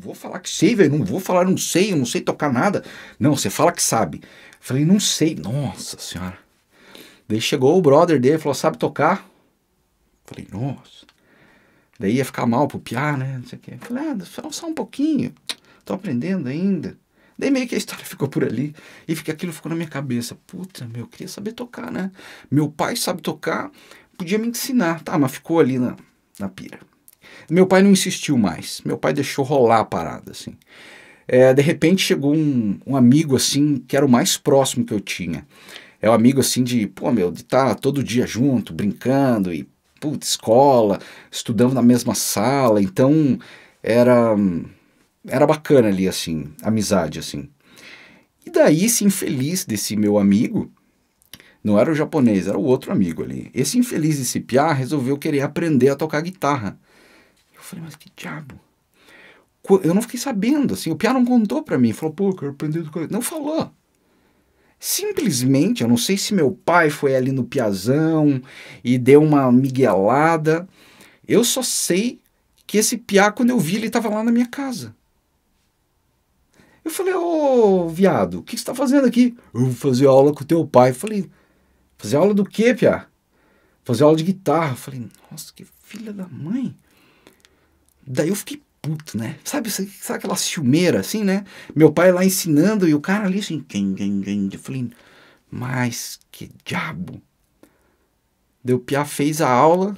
vou falar que sei, velho. Não vou falar, não sei, eu não sei tocar nada. Não, você fala que sabe. Falei, não sei. Nossa senhora. Daí chegou o brother dele, falou, sabe tocar? Falei, nossa. Daí ia ficar mal pro piar, né? Não sei o quê. Falei, ah, só um pouquinho. Tô aprendendo ainda. Daí meio que a história ficou por ali. E fica, aquilo ficou na minha cabeça. Puta, meu, eu queria saber tocar, né? Meu pai sabe tocar, podia me ensinar. Tá, mas ficou ali na, na pira. Meu pai não insistiu mais, meu pai deixou rolar a parada, assim. É, de repente chegou um, um amigo, assim, que era o mais próximo que eu tinha. É um amigo, assim, de, pô, meu, de estar tá todo dia junto, brincando e, putz, escola, estudando na mesma sala, então era, era bacana ali, assim, amizade, assim. E daí esse infeliz desse meu amigo, não era o japonês, era o outro amigo ali. Esse infeliz desse piá resolveu querer aprender a tocar guitarra falei, mas que diabo? Eu não fiquei sabendo, assim, o Pia não contou para mim. Falou, pô, eu quero aprender do Não falou. Simplesmente, eu não sei se meu pai foi ali no Piazão e deu uma miguelada. Eu só sei que esse Pia, quando eu vi, ele estava lá na minha casa. Eu falei, ô oh, viado, o que você está fazendo aqui? Eu vou fazer aula com teu pai. Eu falei, fazer aula do quê, Pia? Fazer aula de guitarra. Eu falei, nossa, que filha da mãe. Daí eu fiquei puto, né? Sabe, sabe aquela ciumeira assim, né? Meu pai lá ensinando e o cara ali assim. Quem, quem, quem. Eu falei, mas que diabo. deu o Piá fez a aula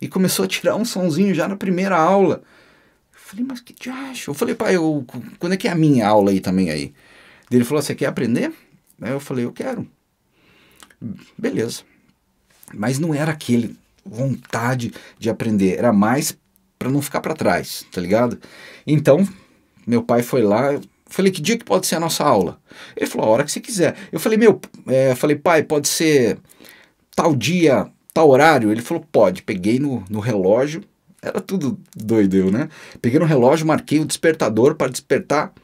e começou a tirar um sonzinho já na primeira aula. Eu falei, mas que diacho? Eu falei, pai, eu, quando é que é a minha aula aí também aí? ele falou, você quer aprender? Aí eu falei, eu quero. Beleza. Mas não era aquele vontade de aprender, era mais para não ficar para trás, tá ligado? Então, meu pai foi lá, eu falei, que dia que pode ser a nossa aula? Ele falou, a hora que você quiser. Eu falei, meu, é, falei, pai, pode ser tal dia, tal horário? Ele falou, pode. Peguei no, no relógio, era tudo doido eu, né? Peguei no relógio, marquei o despertador para despertar.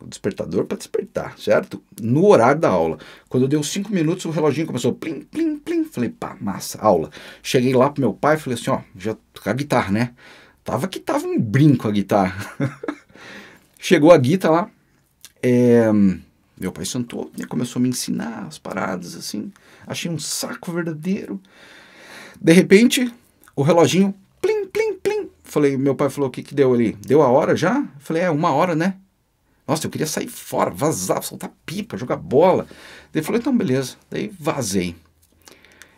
O despertador para despertar, certo? No horário da aula. Quando deu cinco minutos, o reloginho começou plim, plim, plim Falei, pá, massa, aula. Cheguei lá pro meu pai e falei assim, ó, já toca a guitarra, né? Tava que tava um brinco a guitarra. Chegou a guitarra lá, é, meu pai sentou e né, começou a me ensinar as paradas, assim. Achei um saco verdadeiro. De repente, o reloginho, plim, plim, plim. Falei, meu pai falou, o que que deu ali? Deu a hora já? Falei, é, uma hora, né? Nossa, eu queria sair fora, vazar, soltar pipa, jogar bola. Ele falei, então beleza. Daí vazei.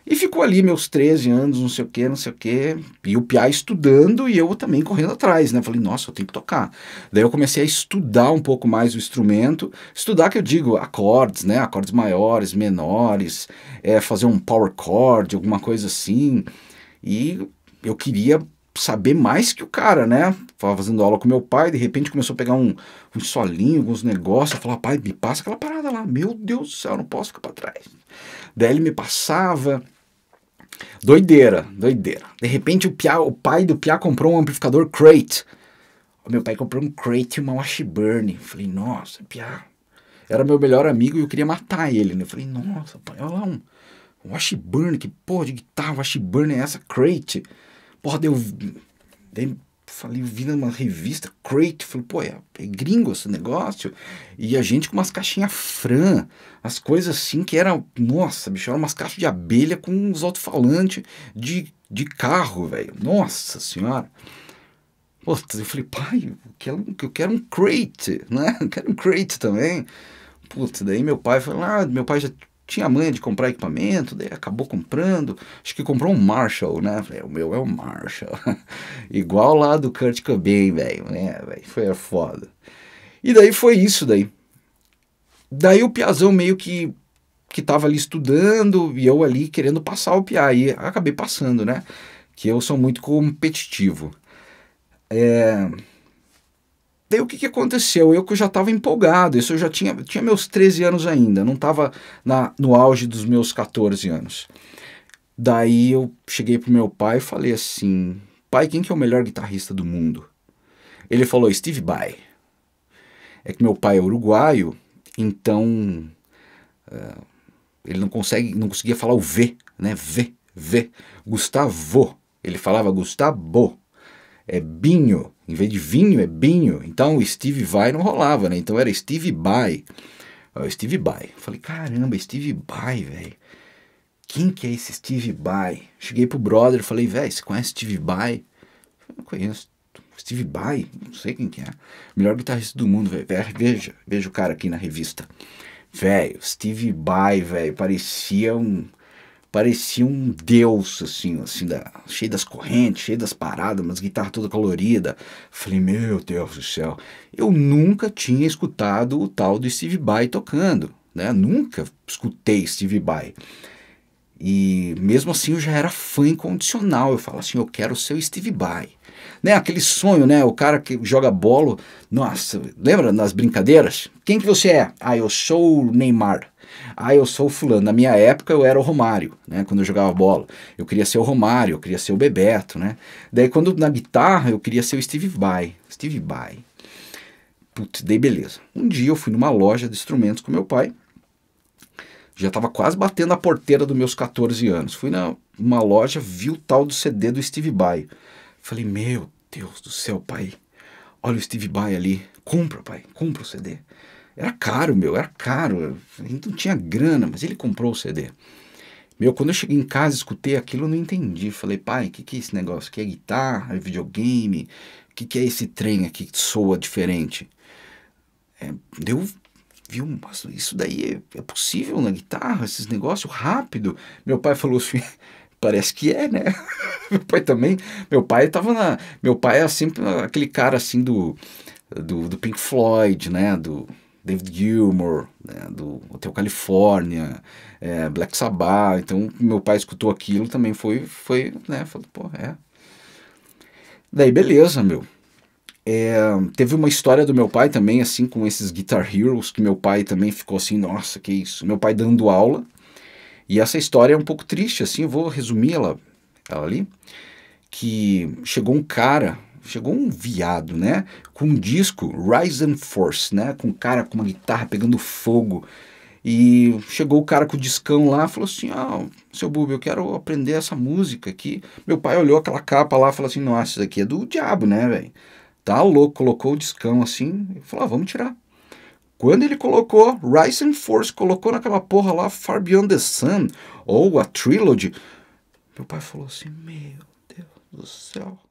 E ficou ali meus 13 anos, não sei o que, não sei o que, e o Piá estudando e eu também correndo atrás, né? Falei, nossa, eu tenho que tocar. Daí eu comecei a estudar um pouco mais o instrumento, estudar que eu digo acordes, né? Acordes maiores, menores, é, fazer um power chord, alguma coisa assim. E eu queria saber mais que o cara, né? Tava fazendo aula com meu pai, de repente começou a pegar um, um solinho, alguns negócios, eu falava, pai, me passa aquela parada lá. Meu Deus do céu, não posso ficar para trás. Daí ele me passava. Doideira, doideira. De repente o, Pia, o pai do Pia comprou um amplificador Crate. O meu pai comprou um Crate e uma Washburn. Falei, nossa, Pia. Era meu melhor amigo e eu queria matar ele. Né? Falei, nossa, pai, olha lá um, um Washburn. Que porra de guitarra Washburn é essa? Crate. Porra, deu... Daí falei, vi numa revista, Crate, falei, pô, é, é, gringo esse negócio. E a gente com umas caixinhas Fran, as coisas assim que eram, nossa, bicho, eram umas caixas de abelha com uns alto-falantes de, de carro, velho. Nossa senhora. Pô, eu falei, pai, eu quero, eu quero um crate, né? Eu quero um crate também. Putz, daí meu pai falou, ah, meu pai já tinha manha de comprar equipamento, daí acabou comprando. Acho que comprou um Marshall, né? Falei, é, o meu é o um Marshall. Igual lá do Kurt Cobain, velho, né? velho, foi foda. E daí foi isso daí. Daí o Piazão meio que que tava ali estudando e eu ali querendo passar o Pia. E acabei passando, né? Que eu sou muito competitivo. É... Daí o que, que aconteceu? Eu que já estava empolgado, isso eu já tinha, tinha meus 13 anos ainda, não estava no auge dos meus 14 anos. Daí eu cheguei pro meu pai e falei assim: pai, quem que é o melhor guitarrista do mundo? Ele falou: Steve Vai. É que meu pai é uruguaio, então uh, ele não consegue, não conseguia falar o V, né? V, V. Gustavo. Ele falava Gustavo. É Binho. Em vez de vinho, é binho. Então o Steve Vai não rolava, né? Então era Steve Vai. Steve Vai. Falei, caramba, Steve Vai, velho. Quem que é esse Steve Vai? Cheguei pro brother, falei, velho, você conhece Steve Vai? Não conheço. Steve Vai, não sei quem que é. Melhor guitarrista do mundo, velho. Veja, veja o cara aqui na revista. Velho, Steve Vai, velho, parecia um parecia um deus, assim, assim da, cheio das correntes, cheio das paradas, mas guitarra toda colorida. Falei, meu Deus do céu, eu nunca tinha escutado o tal do Steve Vai tocando, né? Nunca escutei Steve Vai. E mesmo assim eu já era fã incondicional. Eu falo assim, eu quero ser o Steve Vai. Né? Aquele sonho, né? O cara que joga bolo. Nossa, lembra nas brincadeiras? Quem que você é? Ah, eu sou o Neymar. Ah, eu sou o fulano. Na minha época eu era o Romário, né? Quando eu jogava bola. Eu queria ser o Romário, eu queria ser o Bebeto, né? Daí quando na guitarra eu queria ser o Steve Vai. Steve Vai. Putz, daí beleza. Um dia eu fui numa loja de instrumentos com meu pai já estava quase batendo a porteira dos meus 14 anos. Fui numa loja, vi o tal do CD do Steve Vai. Falei, meu Deus do céu, pai. Olha o Steve Vai ali. Compra, pai. Compra o CD. Era caro, meu. Era caro. A gente não tinha grana, mas ele comprou o CD. Meu, quando eu cheguei em casa, escutei aquilo, eu não entendi. Falei, pai, o que, que é esse negócio? O que é guitarra? É videogame? O que, que é esse trem aqui que soa diferente? É, deu viu, mas isso daí é, é possível na guitarra, esses negócios rápido. Meu pai falou assim, parece que é, né? meu pai também, meu pai tava na, meu pai é sempre aquele cara assim do, do, do Pink Floyd, né, do David Gilmour, né? do Hotel California, é, Black Sabbath, então meu pai escutou aquilo também foi, foi, né, falou, pô, é. Daí beleza, meu, é, teve uma história do meu pai também, assim, com esses Guitar Heroes, que meu pai também ficou assim, nossa, que isso. Meu pai dando aula. E essa história é um pouco triste, assim, eu vou resumir ela, ela ali. Que chegou um cara, chegou um viado, né? Com um disco, Rise and Force, né? Com um cara com uma guitarra pegando fogo. E chegou o cara com o discão lá, falou assim: Ah, seu bubo, eu quero aprender essa música aqui. Meu pai olhou aquela capa lá e falou assim: Nossa, isso aqui é do diabo, né, velho? Tá louco, colocou o discão assim e falou: ah, vamos tirar. Quando ele colocou Rise and Force, colocou naquela porra lá Far Beyond the Sun, ou a Trilogy, meu pai falou assim: Meu Deus do céu.